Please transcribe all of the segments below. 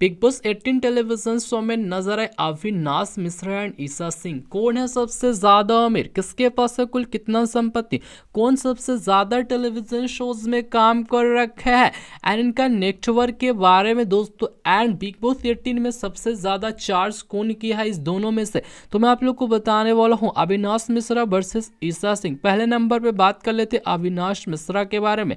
big boss 18 television show में नजर आए अविनाश मिश्रा एंड ईशा सिंह कौन है सबसे ज्यादा अमीर किसके पास है कुल कितना संपत्ति कौन सबसे ज्यादा टेलीविजन शोज में काम कर रखे है एंड इनका नेटवर्क के बारे में दोस्तों एंड बिग बॉस 18 में सबसे ज्यादा चार्ज कौन किया है इस दोनों में से तो मैं आप लोग को बताने वाला हूँ अविनाश मिश्रा वर्सेज ईशा सिंह पहले नंबर पर बात कर लेते अविनाश मिश्रा के बारे में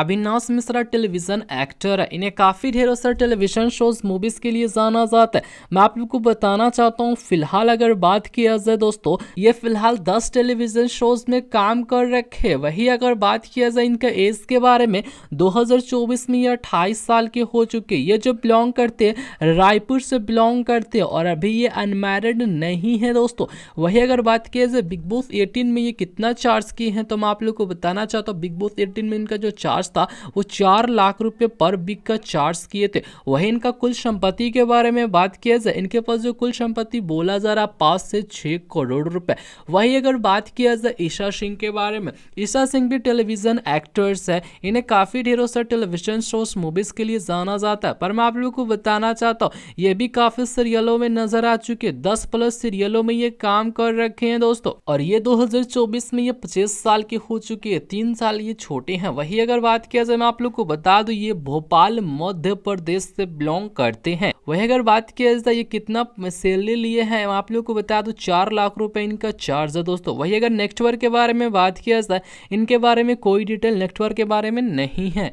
अविनाश मिश्रा टेलीविजन एक्टर है इन्हें काफ़ी ढेरों सारे टेलीविजन शोज मूवीज़ के लिए जाना जाता है मैं आप लोग को बताना चाहता हूँ फिलहाल अगर बात किया जाए दोस्तों ये फिलहाल 10 टेलीविजन शोज में काम कर रखे वही अगर बात किया जाए इनका एज के बारे में 2024 में ये अट्ठाईस साल के हो चुके ये जो बिलोंग करते हैं रायपुर से बिलोंग करते हैं और अभी ये अनमेरिड नहीं है दोस्तों वही अगर बात किया जाए बिग बॉस एटीन में ये कितना चार्ज किए हैं तो मैं आप लोग को बताना चाहता हूँ बिग बॉस एटीन में इनका जो चार्ज चार्ज था वो चार लाख रुपए पर बिक का चार्ज किए थे वहीं इनका कुल संपत्ति के बारे में बात किया जाए इनके पास जो कुल संपत्ति बोला जा रहा पाँच से छः करोड़ रुपए वहीं अगर बात किया जाए ईशा सिंह के बारे में ईशा सिंह भी टेलीविज़न एक्टर्स है इन्हें काफ़ी ढेरों से टेलीविजन शोज मूवीज़ के लिए जाना जाता है पर मैं आप लोगों को बताना चाहता हूँ ये भी काफ़ी सीरियलों में नजर आ चुके दस प्लस सीरियलों में ये काम कर रखे हैं दोस्तों और ये 2024 में ये 25 साल के हो चुके हैं तीन साल ये छोटे हैं वही अगर बात किया जाए मैं आप लोग को बता दू ये भोपाल मध्य प्रदेश से बिलोंग करते हैं वही अगर बात किया जाए ये कितना सैलरी लिए हैं मैं आप लोग को बता दू चार लाख रुपए इनका चार्ज है दोस्तों वही अगर नेटवर्क के बारे में बात किया जाए इनके बारे में कोई डिटेल नेटवर्क के बारे में नहीं है